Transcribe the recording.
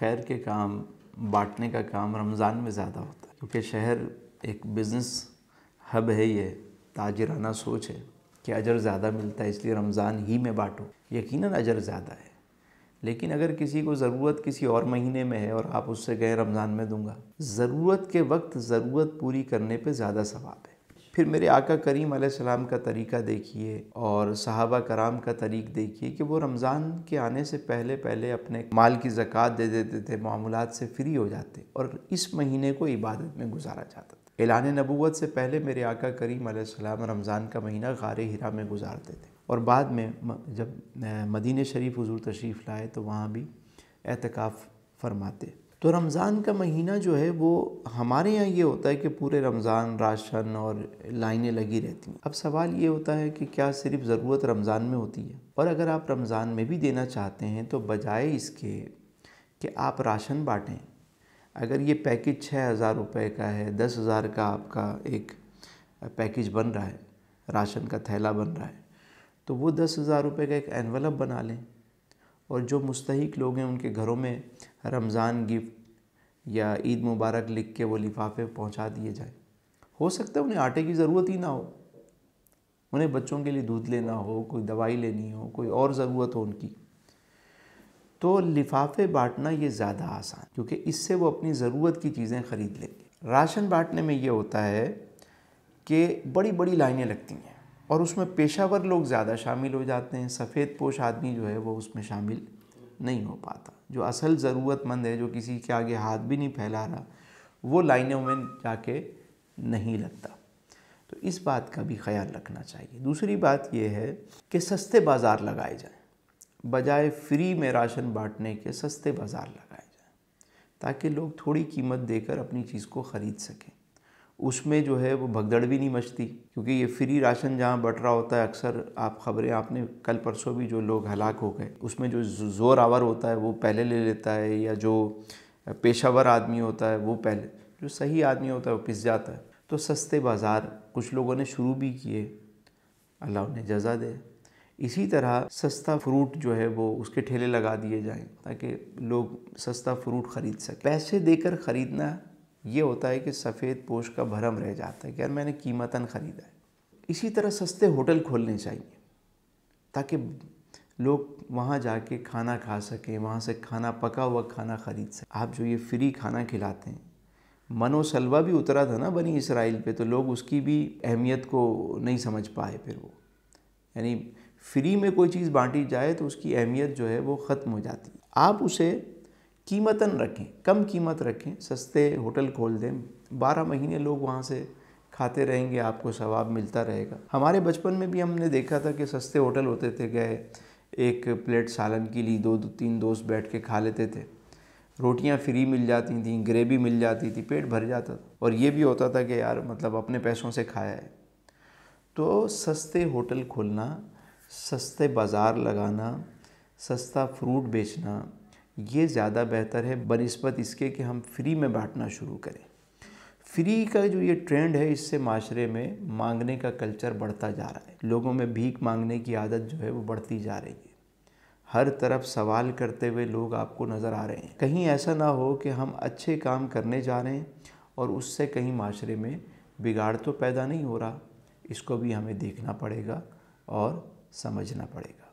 खैर के काम बांटने का काम रमज़ान में ज़्यादा होता है क्योंकि शहर एक बिज़नेस हब है ये ताजराना सोच है कि अजर ज़्यादा मिलता है इसलिए रमज़ान ही में बांटो यकीन अजर ज़्यादा है लेकिन अगर किसी को ज़रूरत किसी और महीने में है और आप उससे गए रमज़ान में दूंगा ज़रूरत के वक्त ज़रूरत पूरी करने पे ज़्यादा सवाब है फिर मेरे आका करीम सलाम का तरीका देखिए और सहाबा कराम का तरीक देखिए कि वो रमज़ान के आने से पहले पहले अपने माल की ज़क़़त दे देते थे मामूलत से फ्री हो जाते और इस महीने को इबादत में गुजारा जाता था एलान नबूत से पहले मेरे आका करीम सलाम रमज़ान का महीना गार हिरा में गुजारते थे और बाद में जब मदीन शरीफ हजूर तशरीफ़ लाए तो वहाँ भी एहतिकाफ़ फरमाते तो रमज़ान का महीना जो है वो हमारे यहाँ ये होता है कि पूरे रमज़ान राशन और लाइनें लगी रहती हैं अब सवाल ये होता है कि क्या सिर्फ ज़रूरत रमज़ान में होती है और अगर आप रमज़ान में भी देना चाहते हैं तो बजाय इसके कि आप राशन बाँटें अगर ये पैकेज छः हज़ार रुपये का है दस हज़ार का आपका एक पैकेज बन रहा है राशन का थैला बन रहा है तो वो दस हज़ार रुपये का एक एनवलप बना लें और जो मुस्तक लोग हैं उनके घरों में रमज़ान गिफ्ट या ईद मुबारक लिख के वो लिफाफे पहुंचा दिए जाए हो सकता है उन्हें आटे की ज़रूरत ही ना हो उन्हें बच्चों के लिए दूध लेना हो कोई दवाई लेनी हो कोई और ज़रूरत हो उनकी तो लिफाफे बांटना ये ज़्यादा आसान क्योंकि इससे वो अपनी ज़रूरत की चीज़ें ख़रीद लेंगे राशन बांटने में ये होता है कि बड़ी बड़ी लाइनें लगती हैं और उसमें पेशावर लोग ज़्यादा शामिल हो जाते हैं सफ़ेद पोश आदमी जो है वो उसमें शामिल नहीं हो पाता जो असल ज़रूरतमंद है जो किसी के आगे हाथ भी नहीं फैला रहा वो लाइनों में जाके नहीं लगता तो इस बात का भी ख्याल रखना चाहिए दूसरी बात यह है कि सस्ते बाज़ार लगाए जाएं बजाय फ्री में राशन बांटने के सस्ते बाज़ार लगाए जाएं ताकि लोग थोड़ी कीमत देकर अपनी चीज़ को ख़रीद सकें उसमें जो है वो भगदड़ भी नहीं मचती क्योंकि ये फ्री राशन जहाँ बट रहा होता है अक्सर आप खबरें आपने कल परसों भी जो लोग हलाक हो गए उसमें जो जोर आवर होता है वो पहले ले लेता है या जो पेशावर आदमी होता है वो पहले जो सही आदमी होता है वो पिस जाता है तो सस्ते बाज़ार कुछ लोगों ने शुरू भी किए अल्लाह उन्हें जजा दे इसी तरह सस्ता फ्रूट जो है वो उसके ठेले लगा दिए जाएं ताकि लोग सस्ता फ्रूट ख़रीद सकें पैसे देकर ख़रीदना ये होता है कि सफ़ेद पोश का भरम रह जाता है कि यार मैंने कीमतन ख़रीदा है इसी तरह सस्ते होटल खोलने चाहिए ताकि लोग वहाँ जाके खाना खा सकें वहाँ से खाना पका हुआ खाना ख़रीद सकें आप जो ये फ्री खाना खिलाते हैं मनोसलवा भी उतरा था ना बनी इसराइल पे तो लोग उसकी भी अहमियत को नहीं समझ पाए फिर वो यानी फ्री में कोई चीज़ बांटी जाए तो उसकी अहमियत जो है वो ख़त्म हो जाती है आप उसे कीमतन रखें कम कीमत रखें सस्ते होटल खोल दें बारह महीने लोग वहाँ से खाते रहेंगे आपको सवाब मिलता रहेगा हमारे बचपन में भी हमने देखा था कि सस्ते होटल होते थे गए एक प्लेट सालन की ली दो, दो तीन दोस्त बैठ के खा लेते थे रोटियां फ्री मिल जाती थी ग्रेवी मिल जाती थी पेट भर जाता था और ये भी होता था कि यार मतलब अपने पैसों से खाया है तो सस्ते होटल खोलना सस्ते बाज़ार लगाना सस्ता फ्रूट बेचना ये ज़्यादा बेहतर है बनस्बत इसके कि हम फ्री में बांटना शुरू करें फ्री का जो ये ट्रेंड है इससे माशरे में मांगने का कल्चर बढ़ता जा रहा है लोगों में भीख मांगने की आदत जो है वो बढ़ती जा रही है हर तरफ सवाल करते हुए लोग आपको नज़र आ रहे हैं कहीं ऐसा ना हो कि हम अच्छे काम करने जा रहे हैं और उससे कहीं माशरे में बिगाड़ तो पैदा नहीं हो रहा इसको भी हमें देखना पड़ेगा और समझना पड़ेगा